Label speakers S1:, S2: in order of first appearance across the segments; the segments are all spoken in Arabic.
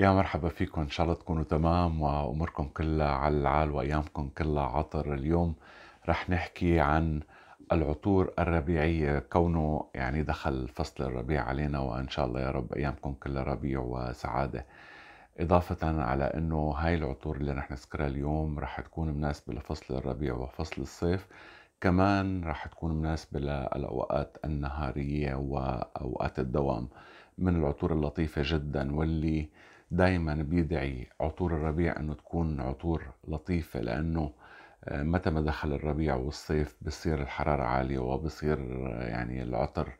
S1: يا مرحبا فيكم ان شاء الله تكونوا تمام واموركم كلها على العال وايامكم كلها عطر اليوم رح نحكي عن العطور الربيعية كونه يعني دخل فصل الربيع علينا وان شاء الله يا رب ايامكم كلها ربيع وسعادة إضافة على أنه هاي العطور اللي رح نذكرها اليوم رح تكون مناسبة لفصل الربيع وفصل الصيف كمان رح تكون مناسبة للأوقات النهارية وأوقات الدوام من العطور اللطيفة جدا واللي دايما بيدعي عطور الربيع انه تكون عطور لطيفة لانه آه، متى ما دخل الربيع والصيف بصير الحرارة عالية وبصير آه، يعني العطر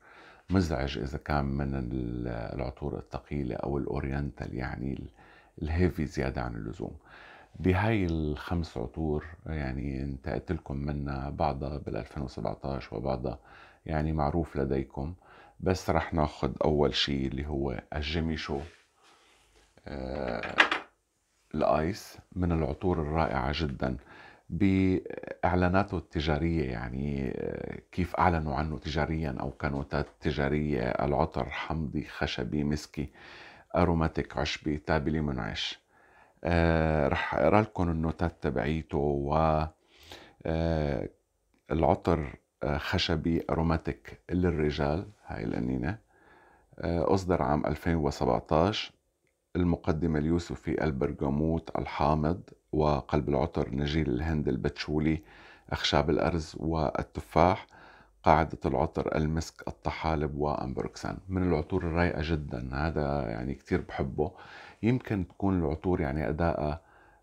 S1: مزعج اذا كان من العطور الثقيلة او الاورينتال يعني الهيفي زيادة عن اللزوم بهاي الخمس عطور يعني انتقلت لكم منها بعضها بال 2017 وبعضها يعني معروف لديكم بس رح ناخذ اول شيء اللي هو الجيمي شو آه، الايس من العطور الرائعه جدا باعلاناته التجاريه يعني آه، كيف اعلنوا عنه تجاريا او كنوتات تجاريه العطر حمضي خشبي مسكي اروماتيك عشبي تابلي منعش آه، رح اقرا لكم النوتات تبعيته و العطر خشبي اروماتيك للرجال هاي القنينه اصدر عام 2017 المقدمة اليوسفي البرغموت الحامض وقلب العطر نجيل الهند البتشولي أخشاب الأرز والتفاح قاعدة العطر المسك الطحالب وأمبروكسان من العطور الرايقة جدا هذا يعني كتير بحبه يمكن تكون العطور يعني أداءها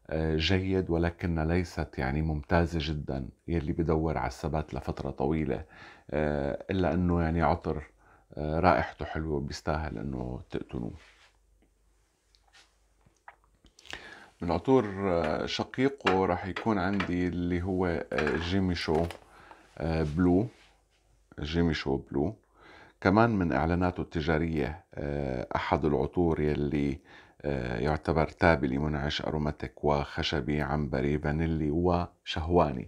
S1: آه، جيد ولكنها ليست يعني ممتازة جدا يلي بدور على الثبات لفترة طويلة آه، إلا أنه يعني عطر آه، رائحته حلوة وبيستاهل أنه تقتنوه من عطور آه، شقيقه راح يكون عندي اللي هو آه، جيمي شو آه، بلو جيمي شو بلو كمان من اعلاناته التجاريه احد العطور يلي يعتبر تابلي منعش اروماتيك وخشبي عنبري فانيلي وشهواني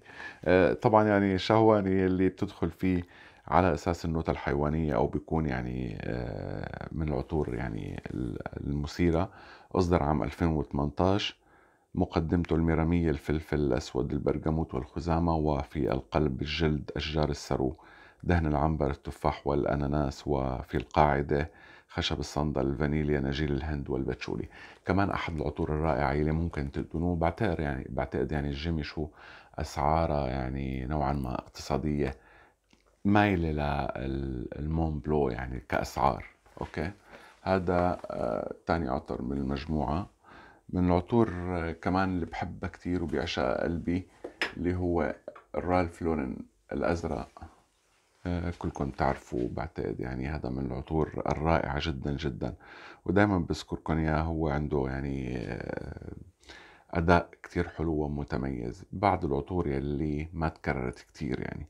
S1: طبعا يعني شهواني اللي بتدخل فيه على اساس النوتة الحيوانية او بيكون يعني من العطور يعني المثيرة اصدر عام 2018 مقدمته الميرامية الفلفل الأسود البرجموت والخزامة وفي القلب الجلد أشجار السرو دهن العنبر التفاح والأناناس وفي القاعدة خشب الصندل الفانيليا نجيل الهند والبتشولي كمان أحد العطور الرائعة اللي ممكن تدونوه بعتقد يعني بعتقد يعني الجيمي شو أسعاره يعني نوعا ما اقتصادية مايلة للمون بلو يعني كأسعار أوكي هذا آه، تاني عطر من المجموعة من العطور آه، كمان اللي بحبها كتير وبيعشقها قلبي اللي هو الرالف لورن الأزرق آه، كلكم تعرفوا بعتقد يعني هذا من العطور الرائعة جدا جدا ودائما بذكركم إياه هو عنده يعني آه، أداء كتير حلو ومتميز بعض العطور يلي ما تكررت كتير يعني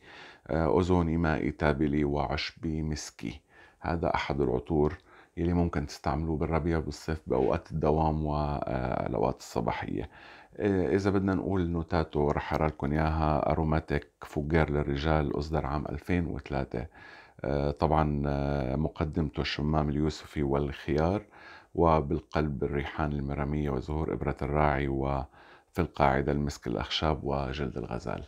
S1: أوزوني مائي تابلي وعشبي مسكي هذا أحد العطور يلي ايه ممكن تستعملوه بالربيع والصيف بأوقات الدوام والأوقات الصباحية آه، إذا بدنا نقول نوتاته رح أقرا لكم إياها أروماتيك فوجير للرجال أصدر عام 2003 آه، طبعا آه، مقدمته الشمام اليوسفي والخيار وبالقلب الريحان المرمية وزهور إبرة الراعي وفي القاعدة المسك الأخشاب وجلد الغزال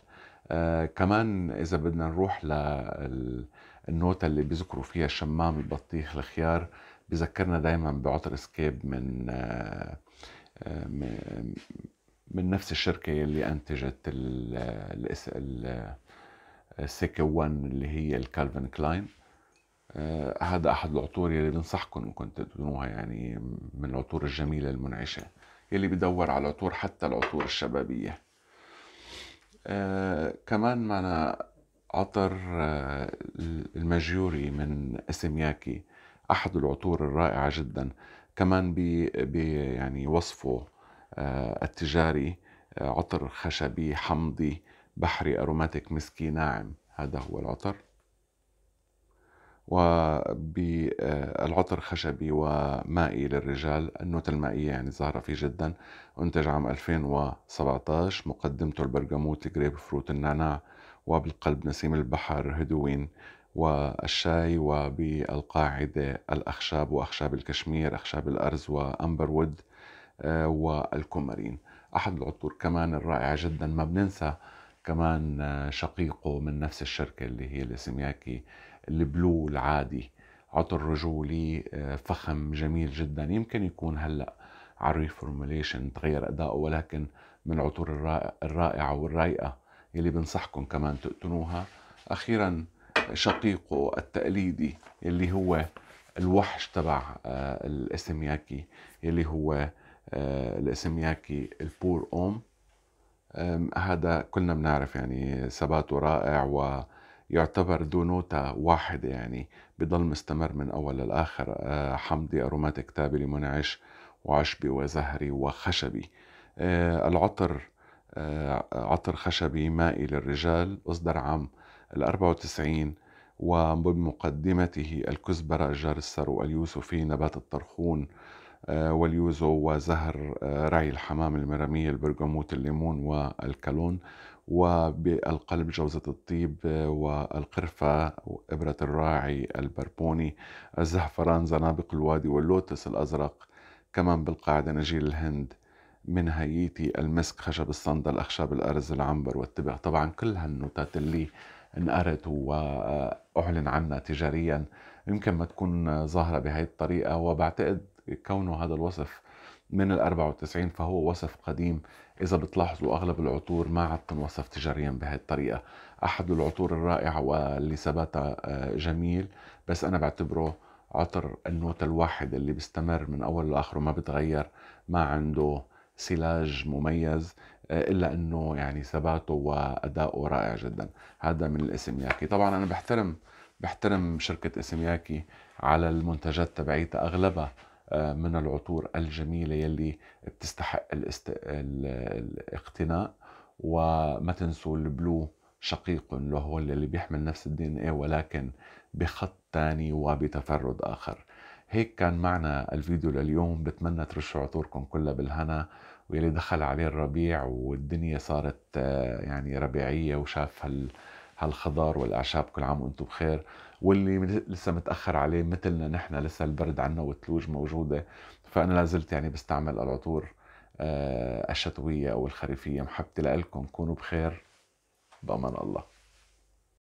S1: آه كمان إذا بدنا نروح للنوتة اللي بيذكروا فيها الشمام البطيخ الخيار بيذكرنا دايما بعطر اسكيب من آه، آه، من نفس الشركة اللي أنتجت السيكا 1 اللي هي الكالفن آه، كلاين هذا أحد العطور يلي بنصحكم إنكم تدونوها يعني من العطور الجميلة المنعشة يلي بدور على العطور حتى العطور الشبابية آه كمان معنا عطر المجيوري من اسمياكي احد العطور الرائعه جدا كمان ب يعني وصفه آه، التجاري آه، عطر خشبي حمضي بحري أروماتيك مسكي ناعم هذا هو العطر والعطر آه، خشبي ومائي للرجال النوت المائية يعني ظاهرة فيه جدا أنتج عام 2017 مقدمته البرجموت جريب فروت النعناع وبالقلب نسيم البحر هدوين والشاي وبالقاعدة الأخشاب وأخشاب الكشمير أخشاب الأرز وأمبرود آه، والكمارين أحد العطور كمان الرائعة جدا ما بننسى كمان آه، شقيقه من نفس الشركة اللي هي السمياكي البلو العادي عطر رجولي آه، فخم جميل جدا يمكن يكون هلأ عريف الريفورموليشن تغير أداؤه ولكن من العطور الرائعة والرايقة اللي بنصحكم كمان تقتنوها أخيراً شقيقه التقليدي اللي هو الوحش تبع آه، الاسمياكي اللي هو آه، الاسمياكي البور اوم هذا كلنا بنعرف يعني ثباته رائع ويعتبر يعتبر ذو نوتة واحدة يعني بضل مستمر من أول للآخر آه، حمضي اروماتيك كتابي لمنعش وعشبي وزهري وخشبي العطر عطر خشبي مائي للرجال أصدر عام الأربع وتسعين وبمقدمته الكزبرة الجار السرو اليوسفي نبات الطرخون آه، واليوزو وزهر آه، رعي الحمام المرمية البرغموت الليمون والكالون وبالقلب جوزة الطيب آه، والقرفة وإبرة الراعي البربوني الزهفران زنابق الوادي واللوتس الأزرق كمان بالقاعدة نجيل الهند من هايتي المسك خشب الصندل أخشاب الأرز العنبر والتبع طبعا كل هالنوتات اللي انقرت واعلن عنها تجاريا يمكن ما تكون ظاهره بهي الطريقه وبعتقد كونه هذا الوصف من ال 94 فهو وصف قديم اذا بتلاحظوا اغلب العطور ما عاد تنوصف تجاريا بهي الطريقه احد العطور الرائعه واللي ثباتها آه، جميل بس انا بعتبره عطر النوتة الواحد اللي بيستمر من أول لآخره ما بتغير ما عنده سلاج مميز آه، الا انه يعني ثباته واداؤه رائع جدا هذا من الاسم ياكي طبعا انا بحترم بحترم شركه اسم ياكي على المنتجات تبعيتها اغلبها آه، من العطور الجميله يلي بتستحق الاست... الاقتناء وما تنسوا البلو شقيق له هو اللي بيحمل نفس الدي ان اي ولكن بخط ثاني وبتفرد اخر هيك كان معنا الفيديو لليوم بتمنى ترشوا عطوركم كلها بالهنا ويلي دخل عليه الربيع والدنيا صارت آه، يعني ربيعية وشاف هال هالخضار والاعشاب كل عام وانتم بخير واللي لسه متاخر عليه مثلنا نحن لسه البرد عنا والثلوج موجوده فانا لازلت يعني بستعمل العطور آه، الشتويه او الخريفيه محبتي لكم كونوا بخير بامان الله